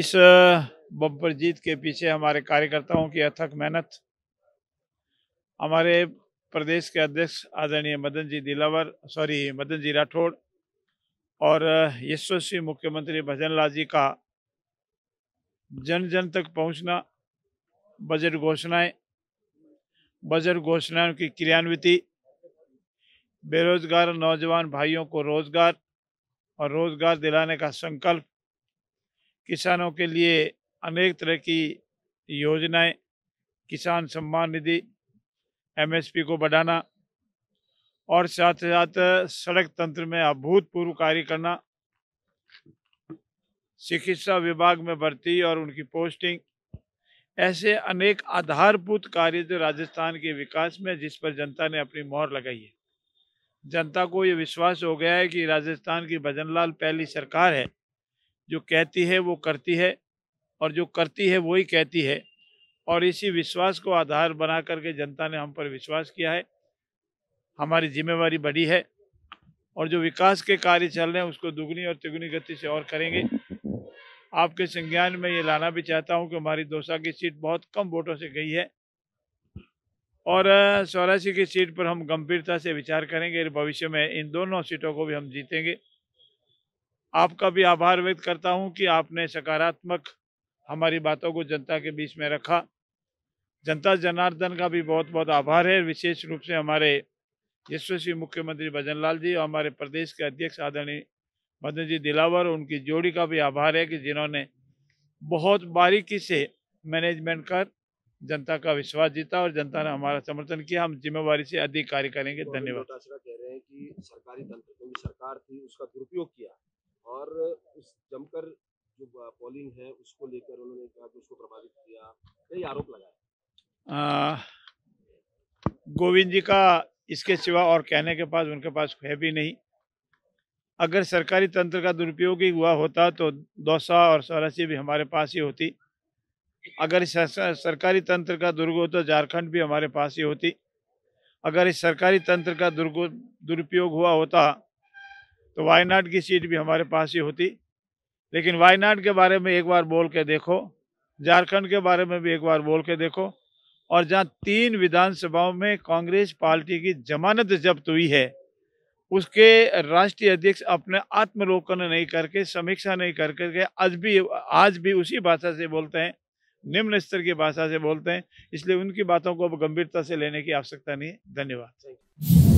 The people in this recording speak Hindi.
इस बम्पर जीत के पीछे हमारे कार्यकर्ताओं की अथक मेहनत हमारे प्रदेश के अध्यक्ष आदरणीय मदन जी दिलावर सॉरी मदन जी राठौड़ और यशस्वी मुख्यमंत्री भजन लाल जी का जन जन तक पहुंचना बजट घोषणाएं बजट घोषणाओं की क्रियान्विति बेरोजगार नौजवान भाइयों को रोजगार और रोजगार दिलाने का संकल्प किसानों के लिए अनेक तरह की योजनाएं किसान सम्मान निधि एमएसपी को बढ़ाना और साथ साथ सड़क तंत्र में अभूतपूर्व कार्य करना चिकित्सा विभाग में भर्ती और उनकी पोस्टिंग ऐसे अनेक आधारभूत कार्य जो राजस्थान के विकास में जिस पर जनता ने अपनी मोहर लगाई है जनता को ये विश्वास हो गया है कि राजस्थान की भजनलाल पहली सरकार है जो कहती है वो करती है और जो करती है वही कहती है और इसी विश्वास को आधार बना करके जनता ने हम पर विश्वास किया है हमारी जिम्मेवारी बढ़ी है और जो विकास के कार्य चल रहे हैं उसको दुगनी और तिगुनी गति से और करेंगे आपके संज्ञान में ये लाना भी चाहता हूँ कि हमारी दोसा की सीट बहुत कम वोटों से गई है और चौरासी की सीट पर हम गंभीरता से विचार करेंगे भविष्य में इन दोनों सीटों को भी हम जीतेंगे आपका भी आभार व्यक्त करता हूं कि आपने सकारात्मक हमारी बातों को जनता के बीच में रखा जनता जनार्दन का भी बहुत बहुत आभार है विशेष रूप से हमारे यशस्वी मुख्यमंत्री भजन लाल जी और हमारे प्रदेश के अध्यक्ष आदरणीय मदन जी दिलावर उनकी जोड़ी का भी आभार है कि जिन्होंने बहुत बारीकी से मैनेजमेंट कर जनता का विश्वास जीता और जनता ने हमारा समर्थन किया हम जिम्मेवारी से अधिक कार्य करेंगे तो धन्यवाद कह रहे हैं कि सरकारी तंत्र सरकार थी उसका दुरुपयोग किया और उस जमकर जो पोलिंग है उसको लेकर उन्होंने कहा कि उसको प्रभावित किया कई आरोप लगाए गोविंद जी का इसके सिवा और कहने के पास उनके पास है भी नहीं अगर सरकारी तंत्र का दुरुपयोग ही हुआ होता तो दौसा और सौरासी भी हमारे पास ही होती अगर इस सरकारी तंत्र का दुर्ग तो झारखंड भी हमारे पास ही होती अगर इस सरकारी तंत्र का दुर्ग दुरुपयोग हुआ होता तो वायनाड की सीट भी हमारे पास ही होती लेकिन वायनाड के बारे में एक बार बोल के देखो झारखंड के बारे में भी एक बार बोल के देखो और जहाँ तीन विधानसभाओं में कांग्रेस पार्टी की जमानत जब्त हुई है उसके राष्ट्रीय अध्यक्ष अपने आत्मलोकन नहीं करके समीक्षा नहीं कर करके आज भी आज भी उसी भाषा से बोलते हैं निम्न स्तर की भाषा से बोलते हैं इसलिए उनकी बातों को अब गंभीरता से लेने की आवश्यकता नहीं है धन्यवाद